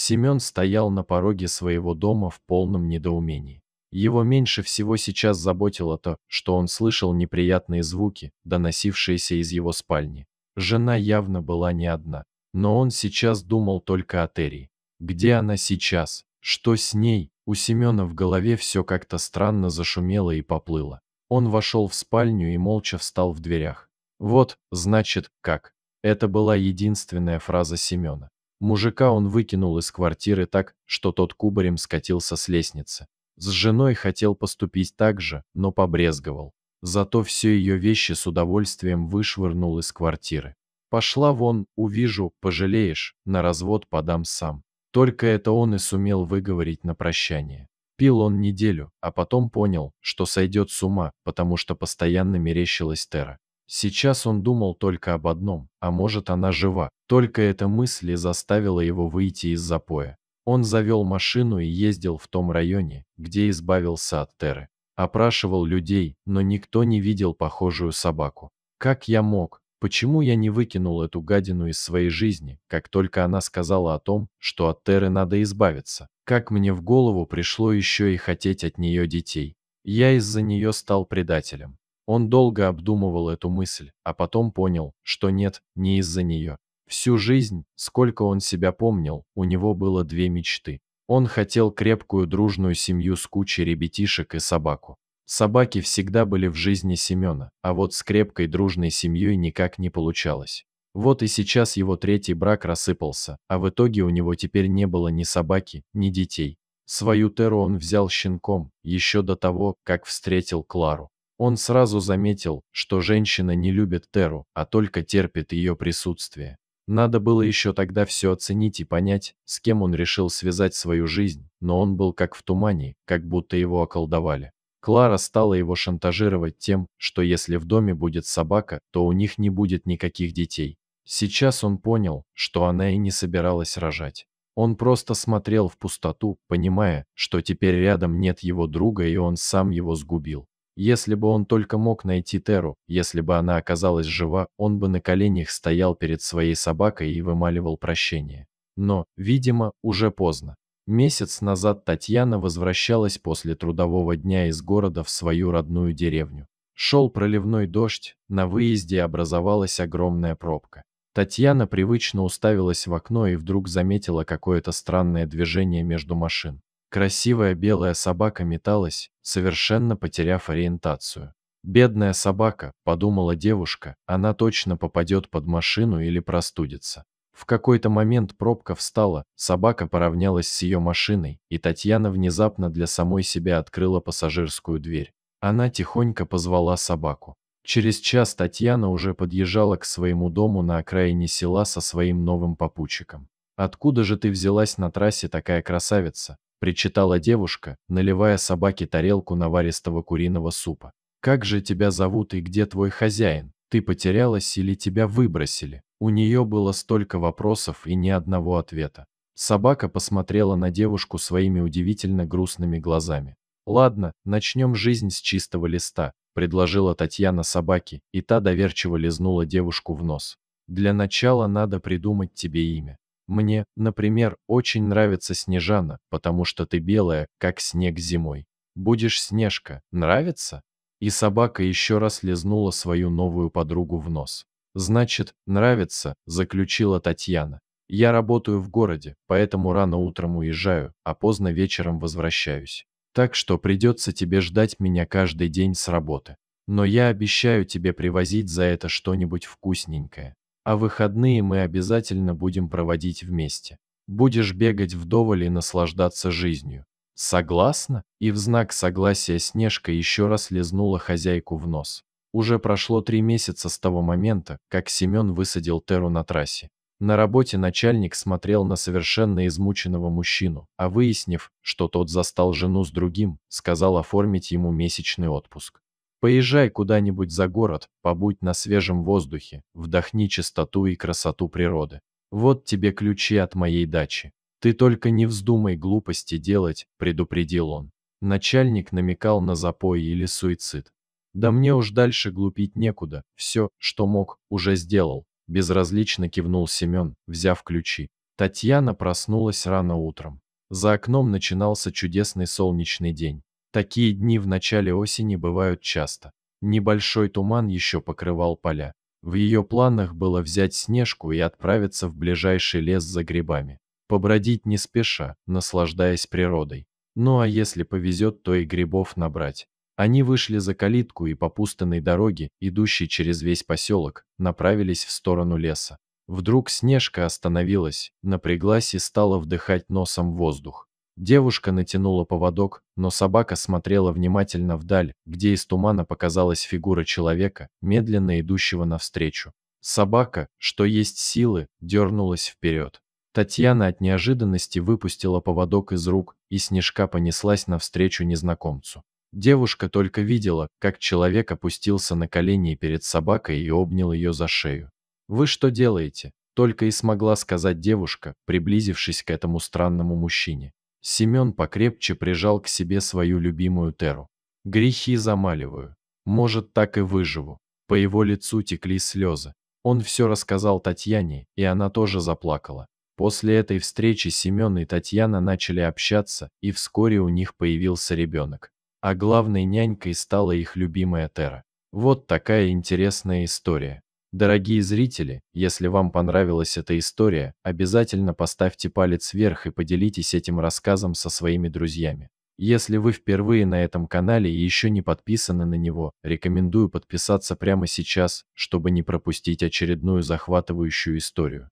Семен стоял на пороге своего дома в полном недоумении. Его меньше всего сейчас заботило то, что он слышал неприятные звуки, доносившиеся из его спальни. Жена явно была не одна. Но он сейчас думал только о Терри. Где она сейчас? Что с ней? У Семена в голове все как-то странно зашумело и поплыло. Он вошел в спальню и молча встал в дверях. Вот, значит, как. Это была единственная фраза Семена. Мужика он выкинул из квартиры так, что тот кубарем скатился с лестницы. С женой хотел поступить так же, но побрезговал. Зато все ее вещи с удовольствием вышвырнул из квартиры. «Пошла вон, увижу, пожалеешь, на развод подам сам». Только это он и сумел выговорить на прощание. Пил он неделю, а потом понял, что сойдет с ума, потому что постоянно мерещилась Тера. Сейчас он думал только об одном, а может она жива. Только эта мысль и заставила его выйти из запоя. Он завел машину и ездил в том районе, где избавился от Теры. Опрашивал людей, но никто не видел похожую собаку. Как я мог? Почему я не выкинул эту гадину из своей жизни, как только она сказала о том, что от Теры надо избавиться? Как мне в голову пришло еще и хотеть от нее детей? Я из-за нее стал предателем. Он долго обдумывал эту мысль, а потом понял, что нет, не из-за нее. Всю жизнь, сколько он себя помнил, у него было две мечты. Он хотел крепкую дружную семью с кучей ребятишек и собаку. Собаки всегда были в жизни Семена, а вот с крепкой дружной семьей никак не получалось. Вот и сейчас его третий брак рассыпался, а в итоге у него теперь не было ни собаки, ни детей. Свою Теру он взял щенком, еще до того, как встретил Клару. Он сразу заметил, что женщина не любит Теру, а только терпит ее присутствие. Надо было еще тогда все оценить и понять, с кем он решил связать свою жизнь, но он был как в тумане, как будто его околдовали. Клара стала его шантажировать тем, что если в доме будет собака, то у них не будет никаких детей. Сейчас он понял, что она и не собиралась рожать. Он просто смотрел в пустоту, понимая, что теперь рядом нет его друга и он сам его сгубил. Если бы он только мог найти Теру, если бы она оказалась жива, он бы на коленях стоял перед своей собакой и вымаливал прощение. Но, видимо, уже поздно. Месяц назад Татьяна возвращалась после трудового дня из города в свою родную деревню. Шел проливной дождь, на выезде образовалась огромная пробка. Татьяна привычно уставилась в окно и вдруг заметила какое-то странное движение между машин. Красивая белая собака металась, совершенно потеряв ориентацию. «Бедная собака», — подумала девушка, — «она точно попадет под машину или простудится». В какой-то момент пробка встала, собака поравнялась с ее машиной, и Татьяна внезапно для самой себя открыла пассажирскую дверь. Она тихонько позвала собаку. Через час Татьяна уже подъезжала к своему дому на окраине села со своим новым попутчиком. «Откуда же ты взялась на трассе такая красавица?» причитала девушка, наливая собаке тарелку наваристого куриного супа. «Как же тебя зовут и где твой хозяин? Ты потерялась или тебя выбросили?» У нее было столько вопросов и ни одного ответа. Собака посмотрела на девушку своими удивительно грустными глазами. «Ладно, начнем жизнь с чистого листа», – предложила Татьяна собаке, и та доверчиво лизнула девушку в нос. «Для начала надо придумать тебе имя. Мне, например, очень нравится Снежана, потому что ты белая, как снег зимой. Будешь Снежка, нравится?» И собака еще раз лизнула свою новую подругу в нос. «Значит, нравится», — заключила Татьяна. «Я работаю в городе, поэтому рано утром уезжаю, а поздно вечером возвращаюсь. Так что придется тебе ждать меня каждый день с работы. Но я обещаю тебе привозить за это что-нибудь вкусненькое а выходные мы обязательно будем проводить вместе. Будешь бегать вдоволь и наслаждаться жизнью. Согласна? И в знак согласия Снежка еще раз лизнула хозяйку в нос. Уже прошло три месяца с того момента, как Семен высадил Теру на трассе. На работе начальник смотрел на совершенно измученного мужчину, а выяснив, что тот застал жену с другим, сказал оформить ему месячный отпуск. Поезжай куда-нибудь за город, побудь на свежем воздухе, вдохни чистоту и красоту природы. Вот тебе ключи от моей дачи. Ты только не вздумай глупости делать, предупредил он. Начальник намекал на запой или суицид. Да мне уж дальше глупить некуда, все, что мог, уже сделал. Безразлично кивнул Семен, взяв ключи. Татьяна проснулась рано утром. За окном начинался чудесный солнечный день. Такие дни в начале осени бывают часто. Небольшой туман еще покрывал поля. В ее планах было взять Снежку и отправиться в ближайший лес за грибами. Побродить не спеша, наслаждаясь природой. Ну а если повезет, то и грибов набрать. Они вышли за калитку и по пустынной дороге, идущей через весь поселок, направились в сторону леса. Вдруг Снежка остановилась, напряглась и стала вдыхать носом воздух. Девушка натянула поводок, но собака смотрела внимательно вдаль, где из тумана показалась фигура человека, медленно идущего навстречу. Собака, что есть силы, дернулась вперед. Татьяна от неожиданности выпустила поводок из рук, и снежка понеслась навстречу незнакомцу. Девушка только видела, как человек опустился на колени перед собакой и обнял ее за шею. «Вы что делаете?» – только и смогла сказать девушка, приблизившись к этому странному мужчине. Семен покрепче прижал к себе свою любимую Теру. Грехи замаливаю. Может, так и выживу. По его лицу текли слезы. Он все рассказал Татьяне, и она тоже заплакала. После этой встречи Семен и Татьяна начали общаться, и вскоре у них появился ребенок. А главной нянькой стала их любимая Тера. Вот такая интересная история. Дорогие зрители, если вам понравилась эта история, обязательно поставьте палец вверх и поделитесь этим рассказом со своими друзьями. Если вы впервые на этом канале и еще не подписаны на него, рекомендую подписаться прямо сейчас, чтобы не пропустить очередную захватывающую историю.